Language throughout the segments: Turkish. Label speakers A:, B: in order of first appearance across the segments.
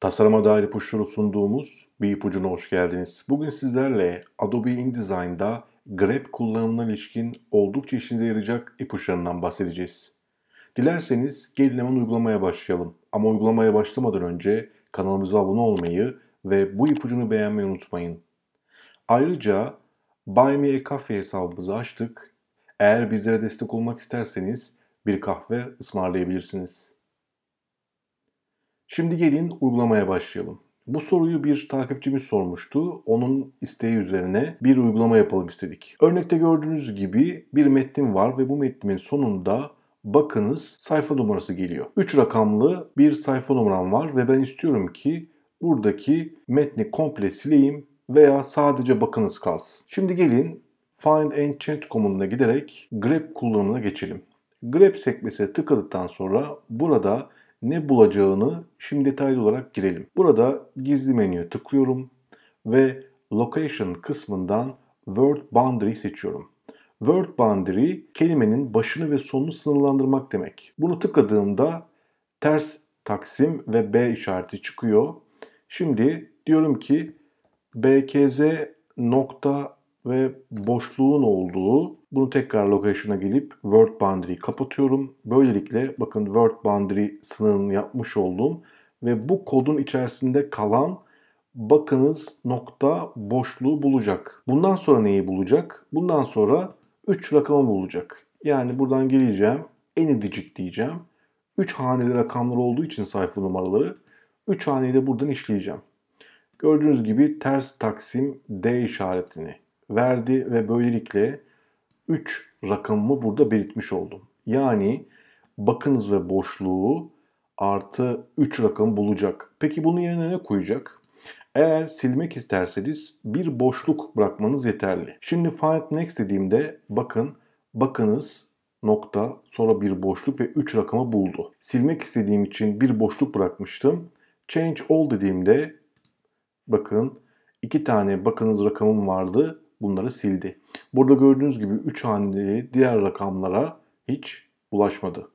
A: Tasarıma dair ipuçları sunduğumuz bir ipucuna hoş geldiniz. Bugün sizlerle Adobe InDesign'da grep kullanımına ilişkin oldukça işinize yarayacak ipuçlarından bahsedeceğiz. Dilerseniz gelin hemen uygulamaya başlayalım. Ama uygulamaya başlamadan önce kanalımıza abone olmayı ve bu ipucunu beğenmeyi unutmayın. Ayrıca Buy Me A Coffee hesabımızı açtık. Eğer bizlere destek olmak isterseniz bir kahve ısmarlayabilirsiniz. Şimdi gelin uygulamaya başlayalım. Bu soruyu bir takipçimiz sormuştu. Onun isteği üzerine bir uygulama yapalım istedik. Örnekte gördüğünüz gibi bir metnim var ve bu metnimin sonunda bakınız sayfa numarası geliyor. 3 rakamlı bir sayfa numaram var ve ben istiyorum ki buradaki metni komple sileyim veya sadece bakınız kalsın. Şimdi gelin Find and Change komutuna giderek grep kullanımına geçelim. Grep sekmesine tıkladıktan sonra burada ne bulacağını şimdi detaylı olarak girelim. Burada gizli menüye tıklıyorum ve Location kısmından Word Boundary seçiyorum. Word Boundary kelimenin başını ve sonunu sınırlandırmak demek. Bunu tıkladığımda ters taksim ve B işareti çıkıyor. Şimdi diyorum ki bkz nokta ve boşluğun olduğu bunu tekrar location'a gelip word boundary kapatıyorum. Böylelikle bakın word boundary sınırını yapmış oldum ve bu kodun içerisinde kalan bakınız nokta boşluğu bulacak. Bundan sonra neyi bulacak? Bundan sonra 3 rakamı bulacak. Yani buradan geleceğim. Any digit diyeceğim. 3 haneli rakamlar olduğu için sayfa numaraları 3 haneyi de buradan işleyeceğim. Gördüğünüz gibi ters taksim D işaretini verdi ve böylelikle 3 rakamımı burada belirtmiş oldum. Yani bakınız ve boşluğu artı 3 rakam bulacak. Peki bunun yerine ne koyacak? Eğer silmek isterseniz bir boşluk bırakmanız yeterli. Şimdi find next dediğimde bakın bakınız nokta sonra bir boşluk ve 3 rakamı buldu. Silmek istediğim için bir boşluk bırakmıştım. Change all dediğimde bakın iki tane bakınız rakamım vardı bunları sildi. Burada gördüğünüz gibi 3 haneli diğer rakamlara hiç ulaşmadı.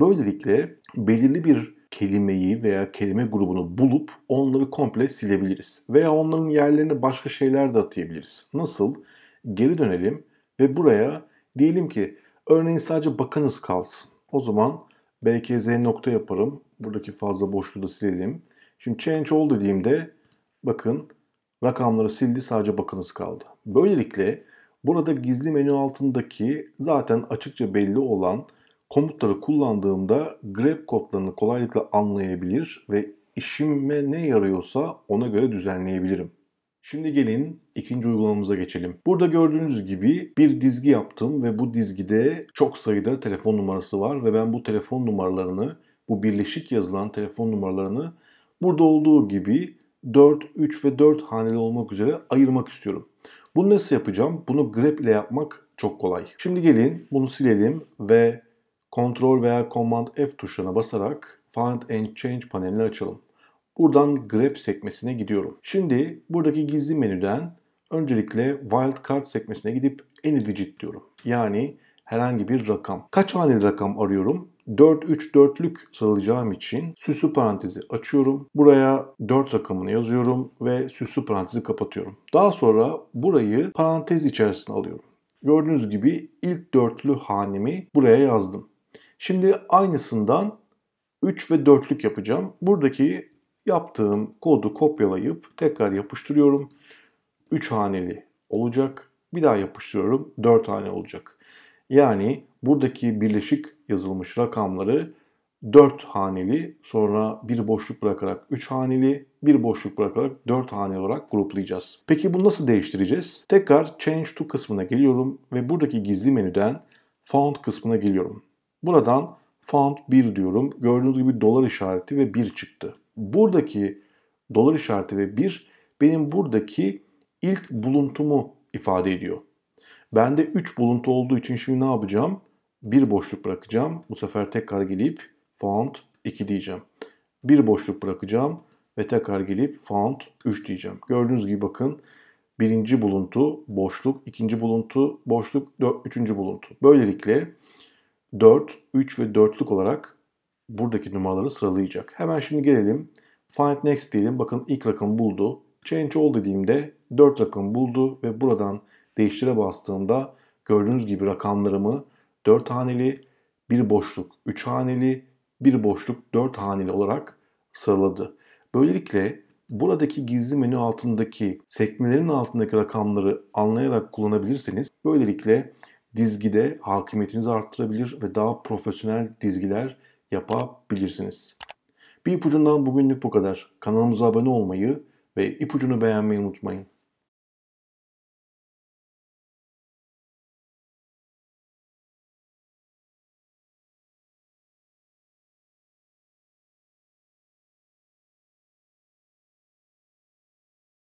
A: Böylelikle belirli bir kelimeyi veya kelime grubunu bulup onları komple silebiliriz. Veya onların yerlerine başka şeyler de atayabiliriz. Nasıl? Geri dönelim ve buraya diyelim ki örneğin sadece bakınız kalsın. O zaman BKZ nokta yaparım. Buradaki fazla boşluğu da silelim. Şimdi change all dediğimde bakın rakamları sildi sadece bakınız kaldı. Böylelikle burada gizli menü altındaki zaten açıkça belli olan komutları kullandığımda grep kodlarını kolaylıkla anlayabilir ve işime ne yarıyorsa ona göre düzenleyebilirim. Şimdi gelin ikinci uygulamamıza geçelim. Burada gördüğünüz gibi bir dizgi yaptım ve bu dizgide çok sayıda telefon numarası var ve ben bu telefon numaralarını, bu birleşik yazılan telefon numaralarını burada olduğu gibi 4, 3 ve 4 haneli olmak üzere ayırmak istiyorum. Bunu nasıl yapacağım? Bunu grep ile yapmak çok kolay. Şimdi gelin bunu silelim ve Ctrl veya Command F tuşlarına basarak Find and Change panelini açalım. Buradan grep sekmesine gidiyorum. Şimdi buradaki gizli menüden öncelikle wildcard sekmesine gidip any digit diyorum. Yani herhangi bir rakam. Kaç haneli rakam arıyorum? 4-3-4'lük salacağım için süsü parantezi açıyorum. Buraya 4 rakamını yazıyorum ve süsü parantezi kapatıyorum. Daha sonra burayı parantez içerisine alıyorum. Gördüğünüz gibi ilk dörtlü hanemi buraya yazdım. Şimdi aynısından 3 ve 4'lük yapacağım. Buradaki yaptığım kodu kopyalayıp tekrar yapıştırıyorum. 3 haneli olacak. Bir daha yapıştırıyorum. 4 hane olacak. Yani buradaki birleşik yazılmış rakamları 4 haneli sonra bir boşluk bırakarak 3 haneli bir boşluk bırakarak 4 haneli olarak gruplayacağız. Peki bunu nasıl değiştireceğiz? Tekrar Change to kısmına geliyorum ve buradaki gizli menüden Font kısmına geliyorum. Buradan Font 1 diyorum. Gördüğünüz gibi dolar işareti ve 1 çıktı. Buradaki dolar işareti ve 1 benim buradaki ilk buluntumu ifade ediyor. Bende 3 buluntu olduğu için şimdi ne yapacağım? Bir boşluk bırakacağım. Bu sefer tekrar gelip font 2 diyeceğim. Bir boşluk bırakacağım ve tekrar gelip font 3 diyeceğim. Gördüğünüz gibi bakın birinci buluntu boşluk, ikinci buluntu boşluk, dört, üçüncü buluntu. Böylelikle 4, 3 ve 4'lük olarak buradaki numaraları sıralayacak. Hemen şimdi gelelim. Find next diyelim. Bakın ilk rakam buldu. Change all dediğimde 4 rakam buldu ve buradan değiştire bastığımda gördüğünüz gibi rakamlarımı 4 haneli, bir boşluk 3 haneli, bir boşluk 4 haneli olarak sıraladı. Böylelikle buradaki gizli menü altındaki sekmelerin altındaki rakamları anlayarak kullanabilirseniz böylelikle dizgide hakimiyetinizi arttırabilir ve daha profesyonel dizgiler yapabilirsiniz. Bir ipucundan bugünlük bu kadar. Kanalımıza abone olmayı ve ipucunu beğenmeyi unutmayın.